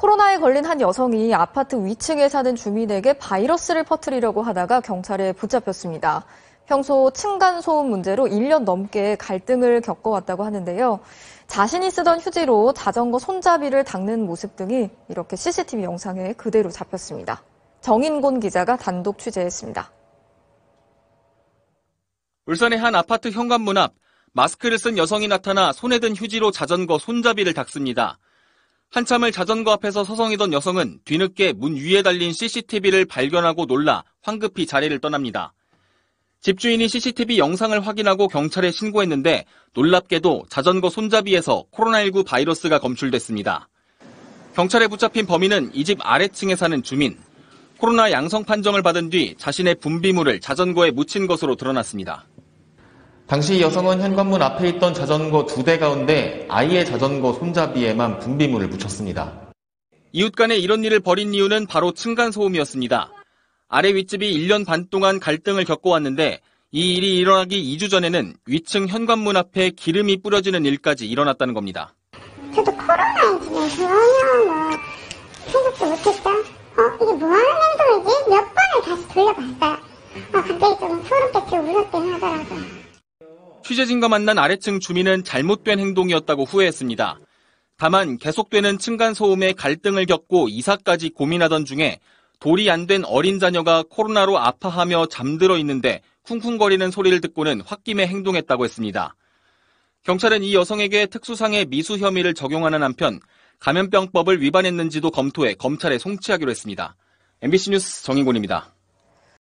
코로나에 걸린 한 여성이 아파트 위층에 사는 주민에게 바이러스를 퍼뜨리려고 하다가 경찰에 붙잡혔습니다. 평소 층간소음 문제로 1년 넘게 갈등을 겪어왔다고 하는데요. 자신이 쓰던 휴지로 자전거 손잡이를 닦는 모습 등이 이렇게 CCTV 영상에 그대로 잡혔습니다. 정인곤 기자가 단독 취재했습니다. 울산의 한 아파트 현관문 앞 마스크를 쓴 여성이 나타나 손에 든 휴지로 자전거 손잡이를 닦습니다. 한참을 자전거 앞에서 서성이던 여성은 뒤늦게 문 위에 달린 CCTV를 발견하고 놀라 황급히 자리를 떠납니다. 집주인이 CCTV 영상을 확인하고 경찰에 신고했는데 놀랍게도 자전거 손잡이에서 코로나19 바이러스가 검출됐습니다. 경찰에 붙잡힌 범인은 이 집 아래층에 사는 주민. 코로나 양성 판정을 받은 뒤 자신의 분비물을 자전거에 묻힌 것으로 드러났습니다. 당시 여성은 현관문 앞에 있던 자전거 두 대 가운데 아이의 자전거 손잡이에만 분비물을 묻혔습니다. 이웃 간에 이런 일을 벌인 이유는 바로 층간소음이었습니다. 아래 윗집이 1년 반 동안 갈등을 겪어왔는데 이 일이 일어나기 2주 전에는 위층 현관문 앞에 기름이 뿌려지는 일까지 일어났다는 겁니다. 저도 코로나 지금 전혀 뭐 생각도 못했죠. 어 이게 뭐하는 행동이지? 몇 번을 다시 돌려봤어요. 아 갑자기 좀 소름 끼치고 무섭긴 하더라고요. 취재진과 만난 아래층 주민은 잘못된 행동이었다고 후회했습니다. 다만 계속되는 층간소음에 갈등을 겪고 이사까지 고민하던 중에 돌이 안 된 어린 자녀가 코로나로 아파하며 잠들어 있는데 쿵쿵거리는 소리를 듣고는 홧김에 행동했다고 했습니다. 경찰은 이 여성에게 특수상해 미수 혐의를 적용하는 한편 감염병법을 위반했는지도 검토해 검찰에 송치하기로 했습니다. MBC 뉴스 정인곤입니다.